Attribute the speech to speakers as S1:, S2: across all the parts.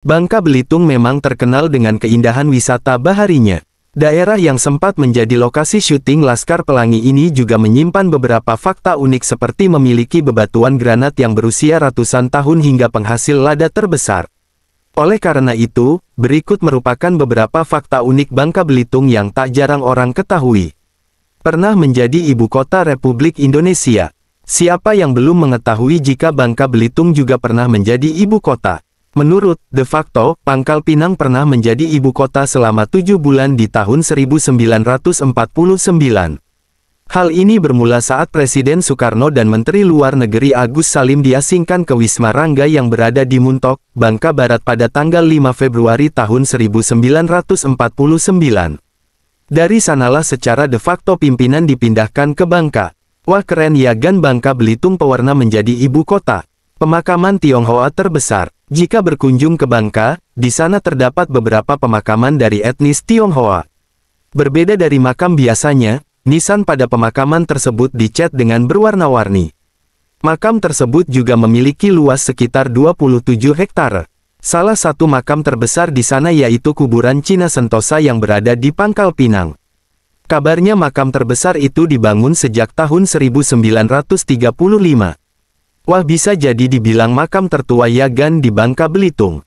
S1: Bangka Belitung memang terkenal dengan keindahan wisata baharinya. Daerah yang sempat menjadi lokasi syuting Laskar Pelangi ini juga menyimpan beberapa fakta unik seperti memiliki bebatuan granat yang berusia ratusan tahun hingga penghasil lada terbesar. Oleh karena itu, berikut merupakan beberapa fakta unik Bangka Belitung yang tak jarang orang ketahui. Pernah menjadi ibu kota Republik Indonesia. Siapa yang belum mengetahui jika Bangka Belitung juga pernah menjadi ibu kota? Menurut De facto, Pangkal Pinang pernah menjadi ibu kota selama tujuh bulan di tahun 1949. Hal ini bermula saat Presiden Soekarno dan Menteri Luar Negeri Agus Salim diasingkan ke Wisma Rangga yang berada di Muntok, Bangka Barat pada tanggal 5 Februari tahun 1949. Dari sanalah secara de facto pimpinan dipindahkan ke Bangka. Wah keren ya Gan Bangka Belitung pewarna menjadi ibu kota. Pemakaman Tionghoa terbesar. Jika berkunjung ke Bangka, di sana terdapat beberapa pemakaman dari etnis Tionghoa. Berbeda dari makam biasanya, nisan pada pemakaman tersebut dicat dengan berwarna-warni. Makam tersebut juga memiliki luas sekitar 27 hektare. Salah satu makam terbesar di sana yaitu kuburan Cina Sentosa yang berada di Pangkal Pinang. Kabarnya makam terbesar itu dibangun sejak tahun 1935. Wah bisa jadi dibilang makam tertua Yagan di Bangka Belitung.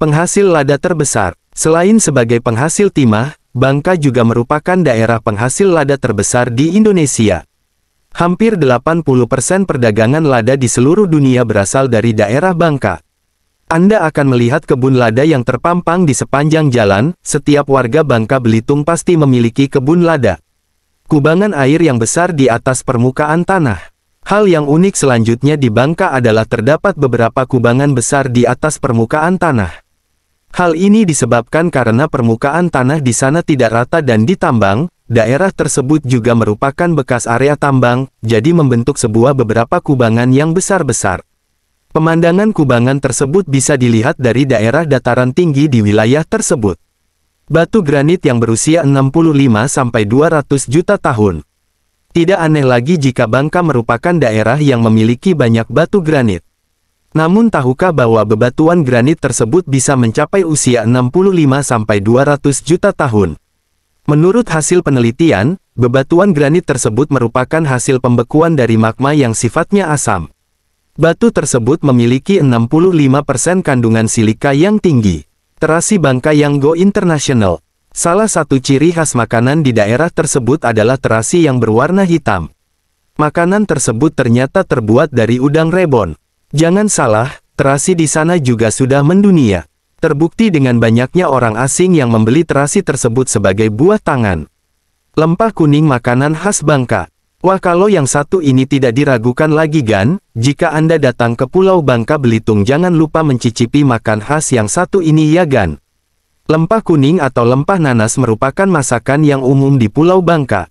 S1: Penghasil lada terbesar. Selain sebagai penghasil timah, Bangka juga merupakan daerah penghasil lada terbesar di Indonesia. Hampir 80% perdagangan lada di seluruh dunia berasal dari daerah Bangka. Anda akan melihat kebun lada yang terpampang di sepanjang jalan, setiap warga Bangka Belitung pasti memiliki kebun lada. Kubangan air yang besar di atas permukaan tanah. Hal yang unik selanjutnya di Bangka adalah terdapat beberapa kubangan besar di atas permukaan tanah. Hal ini disebabkan karena permukaan tanah di sana tidak rata dan ditambang, daerah tersebut juga merupakan bekas area tambang, jadi membentuk sebuah beberapa kubangan yang besar-besar. Pemandangan kubangan tersebut bisa dilihat dari daerah dataran tinggi di wilayah tersebut. Batu granit yang berusia 65-200 juta tahun. Tidak aneh lagi jika Bangka merupakan daerah yang memiliki banyak batu granit. Namun tahukah bahwa bebatuan granit tersebut bisa mencapai usia 65-200 juta tahun? Menurut hasil penelitian, bebatuan granit tersebut merupakan hasil pembekuan dari magma yang sifatnya asam. Batu tersebut memiliki 65% kandungan silika yang tinggi. Terasi Bangka Yanggo International Salah satu ciri khas makanan di daerah tersebut adalah terasi yang berwarna hitam. Makanan tersebut ternyata terbuat dari udang rebon. Jangan salah, terasi di sana juga sudah mendunia. Terbukti dengan banyaknya orang asing yang membeli terasi tersebut sebagai buah tangan. Lempah kuning makanan khas Bangka. Wah kalau yang satu ini tidak diragukan lagi gan, jika Anda datang ke Pulau Bangka Belitung jangan lupa mencicipi makan khas yang satu ini ya gan. Lempah kuning atau lempah nanas merupakan masakan yang umum di Pulau Bangka.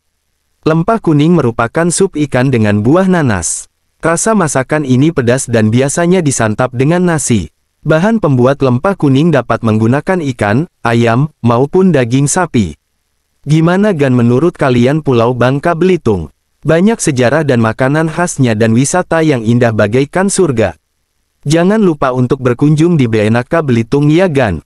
S1: Lempah kuning merupakan sup ikan dengan buah nanas. Rasa masakan ini pedas dan biasanya disantap dengan nasi. Bahan pembuat lempah kuning dapat menggunakan ikan, ayam, maupun daging sapi. Gimana gan menurut kalian Pulau Bangka Belitung? Banyak sejarah dan makanan khasnya dan wisata yang indah bagaikan surga. Jangan lupa untuk berkunjung di BNK Belitung ya gan.